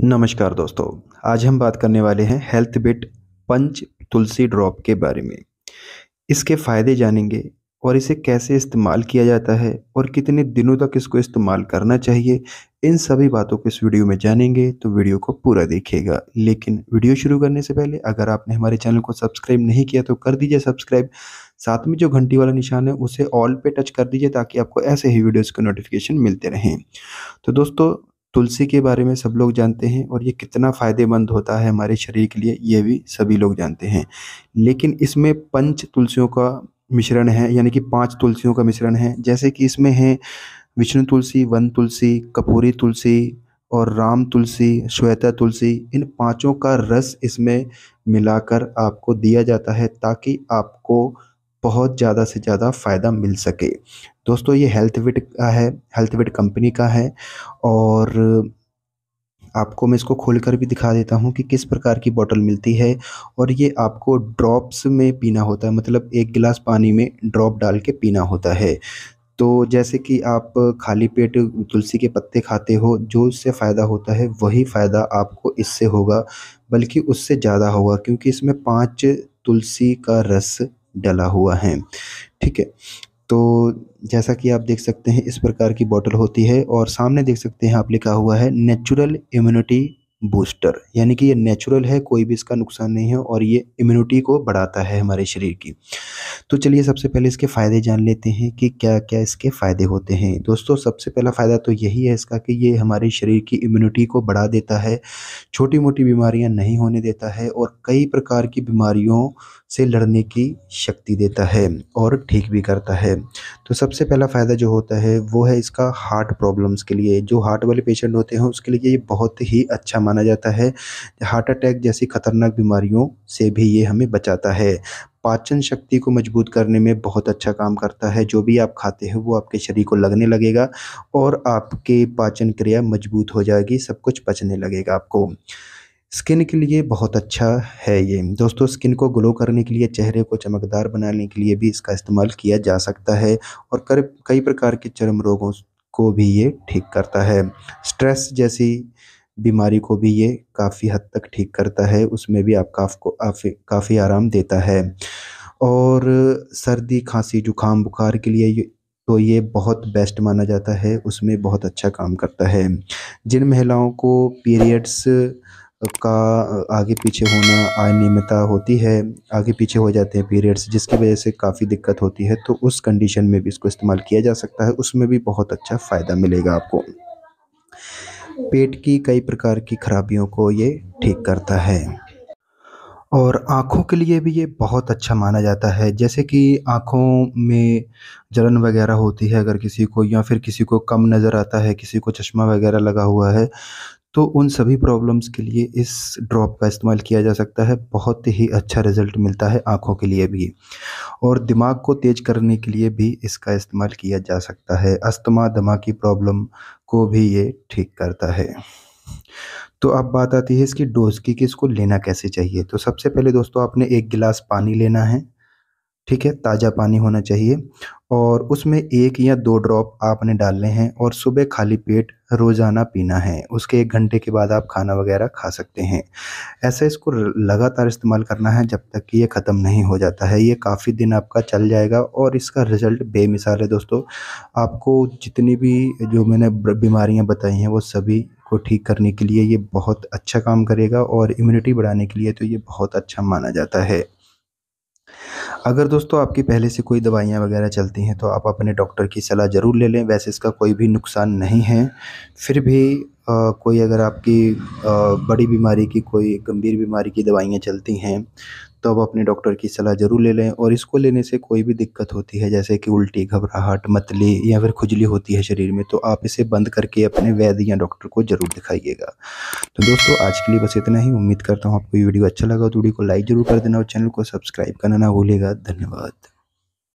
नमस्कार दोस्तों आज हम बात करने वाले हैं health bit Panch Tulsi drop के बारे में इसके फ़ायदे जानेंगे और इसे कैसे इस्तेमाल किया जाता है और कितने दिनों तक इसको इस्तेमाल करना चाहिए इन सभी बातों को इस वीडियो में जानेंगे तो वीडियो को पूरा देखिएगा लेकिन वीडियो शुरू करने से पहले अगर आपने हमारे चैनल को सब्सक्राइब नहीं किया तो कर दीजिए सब्सक्राइब साथ में जो घंटी वाला निशान है उसे ऑल पे टच कर दीजिए ताकि आपको ऐसे ही वीडियोज़ के नोटिफिकेशन मिलते रहें तो दोस्तों तुलसी के बारे में सब लोग जानते हैं और ये कितना फ़ायदेमंद होता है हमारे शरीर के लिए ये भी सभी लोग जानते हैं लेकिन इसमें पंच तुलसियों का मिश्रण है यानी कि पांच तुलसियों का मिश्रण है जैसे कि इसमें है विष्णु तुलसी वन तुलसी कपूरी तुलसी और राम तुलसी श्वेता तुलसी इन पांचों का रस इसमें मिलाकर आपको दिया जाता है ताकि आपको बहुत ज़्यादा से ज़्यादा फ़ायदा मिल सके दोस्तों ये हेल्थ विट का है हेल्थ विट कंपनी का है और आपको मैं इसको खोल कर भी दिखा देता हूँ कि किस प्रकार की बोतल मिलती है और ये आपको ड्रॉप्स में पीना होता है मतलब एक गिलास पानी में ड्रॉप डाल के पीना होता है तो जैसे कि आप खाली पेट तुलसी के पत्ते खाते हो जो इससे फ़ायदा होता है वही फ़ायदा आपको इससे होगा बल्कि उससे ज़्यादा होगा क्योंकि इसमें पाँच तुलसी का रस डला हुआ है ठीक है तो जैसा कि आप देख सकते हैं इस प्रकार की बॉटल होती है और सामने देख सकते हैं आप लिखा हुआ है नेचुरल इम्यूनिटी बूस्टर यानी कि ये नेचुरल है कोई भी इसका नुकसान नहीं है और ये इम्यूनिटी को बढ़ाता है हमारे शरीर की तो चलिए सबसे पहले इसके फ़ायदे जान लेते हैं कि क्या क्या इसके फ़ायदे होते हैं दोस्तों सबसे पहला फ़ायदा तो यही है इसका कि ये हमारे शरीर की इम्यूनिटी को बढ़ा देता है छोटी मोटी बीमारियाँ नहीं होने देता है और कई प्रकार की बीमारियों से लड़ने की शक्ति देता है और ठीक भी करता है तो सबसे पहला फ़ायदा जो होता है वो है इसका हार्ट प्रॉब्लम्स के लिए जो हार्ट वाले पेशेंट होते हैं उसके लिए ये बहुत ही अच्छा माना जाता है हार्ट अटैक जैसी खतरनाक बीमारियों से भी ये हमें बचाता है पाचन शक्ति को मजबूत करने में बहुत अच्छा काम करता है जो भी आप खाते हैं वो आपके शरीर को लगने लगेगा और आपके पाचन क्रिया मजबूत हो जाएगी सब कुछ पचने लगेगा आपको स्किन के लिए बहुत अच्छा है ये दोस्तों स्किन को ग्लो करने के लिए चेहरे को चमकदार बनाने के लिए भी इसका इस्तेमाल किया जा सकता है और कर, कई प्रकार के चर्म रोगों को भी ये ठीक करता है स्ट्रेस जैसी बीमारी को भी ये काफ़ी हद तक ठीक करता है उसमें भी आपका आपको काफ़ी काफ़ी आराम देता है और सर्दी खांसी जुकाम बुखार के लिए तो ये बहुत बेस्ट माना जाता है उसमें बहुत अच्छा काम करता है जिन महिलाओं को पीरियड्स का आगे पीछे होना अनियमितता होती है आगे पीछे हो जाते हैं पीरियड्स जिसकी वजह से काफ़ी दिक्कत होती है तो उस कंडीशन में भी इसको इस्तेमाल किया जा सकता है उसमें भी बहुत अच्छा फ़ायदा मिलेगा आपको पेट की कई प्रकार की खराबियों को ये ठीक करता है और आँखों के लिए भी ये बहुत अच्छा माना जाता है जैसे कि आँखों में जलन वगैरह होती है अगर किसी को या फिर किसी को कम नज़र आता है किसी को चश्मा वगैरह लगा हुआ है तो उन सभी प्रॉब्लम्स के लिए इस ड्रॉप का इस्तेमाल किया जा सकता है बहुत ही अच्छा रिज़ल्ट मिलता है आँखों के लिए भी और दिमाग को तेज करने के लिए भी इसका इस्तेमाल किया जा सकता है अस्थमा दमा की प्रॉब्लम को भी ये ठीक करता है तो अब बात आती है इसकी डोज की कि इसको लेना कैसे चाहिए तो सबसे पहले दोस्तों आपने एक गिलास पानी लेना है ठीक है ताज़ा पानी होना चाहिए और उसमें एक या दो ड्रॉप आपने डालने हैं और सुबह खाली पेट रोज़ाना पीना है उसके एक घंटे के बाद आप खाना वगैरह खा सकते हैं ऐसा इसको लगातार इस्तेमाल करना है जब तक कि ये ख़त्म नहीं हो जाता है ये काफ़ी दिन आपका चल जाएगा और इसका रिज़ल्ट बेमिसाल है दोस्तों आपको जितनी भी जो मैंने बीमारियाँ बताई हैं वो सभी को ठीक करने के लिए ये बहुत अच्छा काम करेगा और इम्यूनिटी बढ़ाने के लिए तो ये बहुत अच्छा माना जाता है अगर दोस्तों आपकी पहले से कोई दवाइयाँ वगैरह चलती हैं तो आप अपने डॉक्टर की सलाह ज़रूर ले लें वैसे इसका कोई भी नुकसान नहीं है फिर भी आ, कोई अगर आपकी आ, बड़ी बीमारी की कोई गंभीर बीमारी की दवाइयाँ चलती हैं तो अब अपने डॉक्टर की सलाह ज़रूर ले लें और इसको लेने से कोई भी दिक्कत होती है जैसे कि उल्टी घबराहट मतली या फिर खुजली होती है शरीर में तो आप इसे बंद करके अपने वैद्य या डॉक्टर को ज़रूर दिखाइएगा तो दोस्तों आज के लिए बस इतना ही उम्मीद करता हूँ आपको ये वीडियो अच्छा लगा तो वीडियो को लाइक ज़रूर कर देना और चैनल को सब्सक्राइब करना ना भूलेगा धन्यवाद